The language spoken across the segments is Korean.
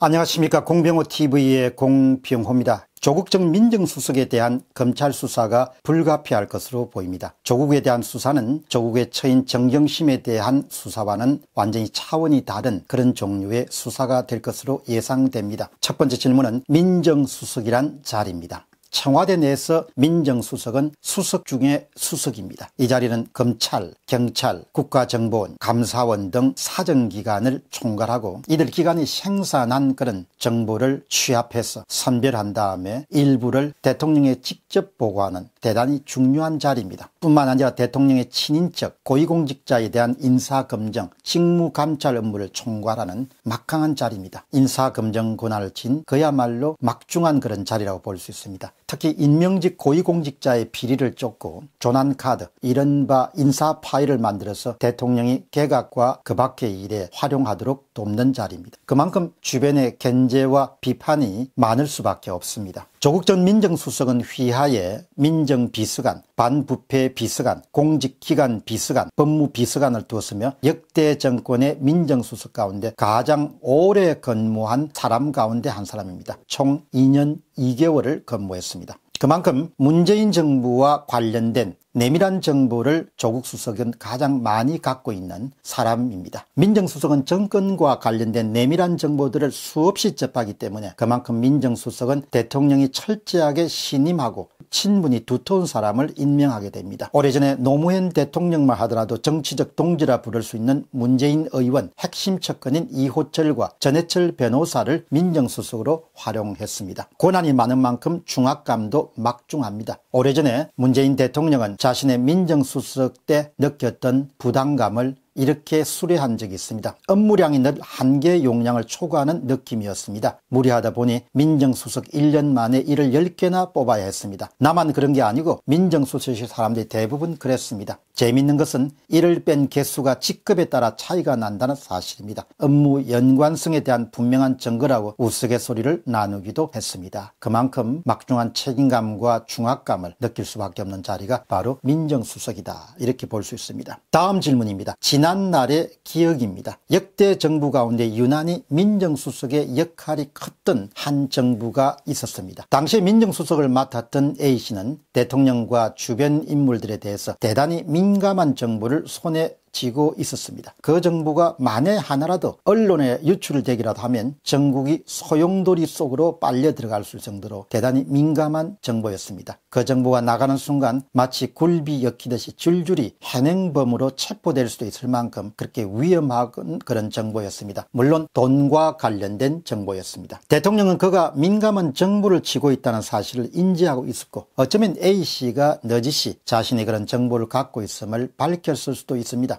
안녕하십니까 공병호TV의 공병호입니다. 조국 전 민정수석에 대한 검찰 수사가 불가피할 것으로 보입니다. 조국에 대한 수사는 조국의 처인 정경심에 대한 수사와는 완전히 차원이 다른 그런 종류의 수사가 될 것으로 예상됩니다. 첫 번째 질문은 민정수석이란 자리입니다. 청와대 내에서 민정수석은 수석 중의 수석입니다. 이 자리는 검찰, 경찰, 국가정보원, 감사원 등 사정기관을 총괄하고 이들 기관이 생산한 그런 정보를 취합해서 선별한 다음에 일부를 대통령에 직접 보고하는 대단히 중요한 자리입니다. 뿐만 아니라 대통령의 친인척, 고위공직자에 대한 인사검정, 직무감찰 업무를 총괄하는 막강한 자리입니다. 인사검정 권한을 진 그야말로 막중한 그런 자리라고 볼 수 있습니다. 특히 인명직 고위공직자의 비리를 쫓고 조난카드 이른바 인사 파일을 만들어서 대통령이 개각과 그 밖의 일에 활용하도록 돕는 자리입니다. 그만큼 주변의 견제와 비판이 많을 수밖에 없습니다. 조국 전 민정수석은 휘하에 민정비서관, 반부패비서관, 공직기관 비서관, 법무비서관을 두었으며 역대 정권의 민정수석 가운데 가장 오래 근무한 사람 가운데 한 사람입니다. 총 2년 2개월을 근무했습니다. 그만큼 문재인 정부와 관련된 내밀한 정보를 조국 수석은 가장 많이 갖고 있는 사람입니다. 민정수석은 정권과 관련된 내밀한 정보들을 수없이 접하기 때문에 그만큼 민정수석은 대통령이 철저하게 신임하고 친분이 두터운 사람을 임명하게 됩니다. 오래전에 노무현 대통령만 하더라도 정치적 동지라 부를 수 있는 문재인 의원 핵심 척근인 이호철과 전해철 변호사를 민정수석으로 활용했습니다. 고난이 많은 만큼 중압감도 막중합니다. 오래전에 문재인 대통령은 자신의 민정수석 때 느꼈던 부담감을 이렇게 수레한 적이 있습니다. 업무량이 늘 한계 용량을 초과하는 느낌이었습니다. 무리하다 보니 민정수석 1년 만에 일을 10개나 뽑아야 했습니다. 나만 그런 게 아니고 민정수석실 사람들이 대부분 그랬습니다. 재밌는 것은 일을 뺀 개수가 직급에 따라 차이가 난다는 사실입니다. 업무 연관성에 대한 분명한 증거라고 우스갯소리를 나누기도 했습니다. 그만큼 막중한 책임감과 중압감을 느낄 수밖에 없는 자리가 바로 민정수석이다 이렇게 볼 수 있습니다. 다음 질문입니다. 지난 지난날의 기억입니다. 역대 정부 가운데 유난히 민정수석의 역할이 컸던 한 정부가 있었습니다. 당시 민정수석을 맡았던 A씨는 대통령과 주변 인물들에 대해서 대단히 민감한 정보를 손에 지고 있었습니다. 그정부가 만에 하나라도 언론에 유출되기라도 하면 전국이 소용돌이 속으로 빨려 들어갈 수 있을 정도로 대단히 민감한 정보였습니다. 그정부가 나가는 순간 마치 굴비 엮이듯이 줄줄이 현행범으로 체포될 수도 있을 만큼 그렇게 위험한 그런 정보였습니다. 물론 돈과 관련된 정보였습니다. 대통령은 그가 민감한 정보를 쥐고 있다는 사실을 인지하고 있었고 어쩌면 A씨가 너지씨 자신의 그런 정보를 갖고 있음을 밝혔을 수도 있습니다.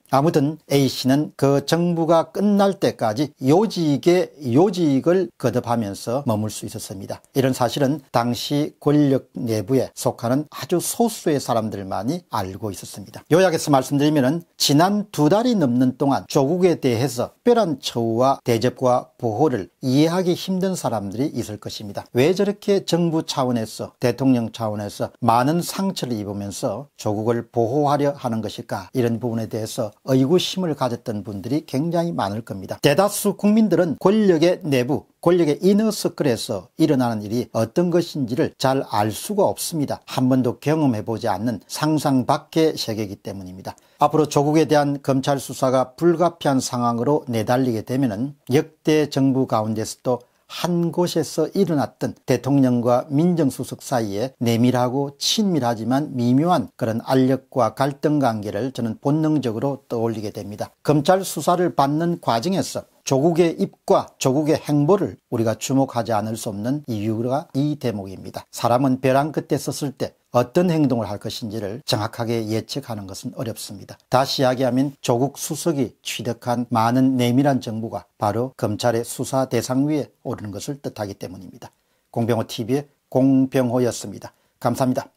아무튼 A씨는 그 정부가 끝날 때까지 요직에 요직을 거듭하면서 머물 수 있었습니다. 이런 사실은 당시 권력 내부에 속하는 아주 소수의 사람들만이 알고 있었습니다. 요약해서 말씀드리면 지난 두 달이 넘는 동안 조국에 대해서 특별한 처우와 대접과 보호를 이해하기 힘든 사람들이 있을 것입니다. 왜 저렇게 정부 차원에서 대통령 차원에서 많은 상처를 입으면서 조국을 보호하려 하는 것일까 이런 부분에 대해서 의구심을 가졌던 분들이 굉장히 많을 겁니다. 대다수 국민들은 권력의 내부 권력의 이너 서클에서 일어나는 일이 어떤 것인지를 잘 알 수가 없습니다. 한 번도 경험해보지 않는 상상 밖의 세계이기 때문입니다. 앞으로 조국에 대한 검찰 수사가 불가피한 상황으로 내달리게 되면 역대 정부 가운데서도 한 곳에서 일어났던 대통령과 민정수석 사이에 내밀하고 친밀하지만 미묘한 그런 알력과 갈등 관계를 저는 본능적으로 떠올리게 됩니다. 검찰 수사를 받는 과정에서 조국의 입과 조국의 행보를 우리가 주목하지 않을 수 없는 이유가 이 대목입니다. 사람은 벼랑 끝에 섰을 때 어떤 행동을 할 것인지를 정확하게 예측하는 것은 어렵습니다. 다시 이야기하면 조국 수석이 취득한 많은 내밀한 정보가 바로 검찰의 수사 대상 위에 오르는 것을 뜻하기 때문입니다. 공병호 TV의 공병호였습니다. 감사합니다.